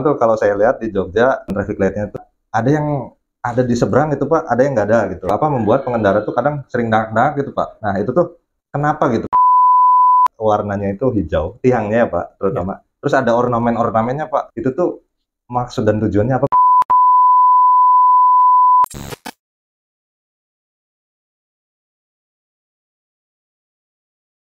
tuh kalau saya lihat di Jogja traffic lightnya tuh ada yang ada di seberang itu Pak, ada yang nggak ada gitu. Apa membuat pengendara tuh kadang sering dark-dark gitu Pak. Nah itu tuh kenapa gitu? Warnanya itu hijau, tiangnya ya Pak terutama. Ya. Terus ada ornamen-ornamennya Pak. Itu tuh maksud dan tujuannya apa? Pak?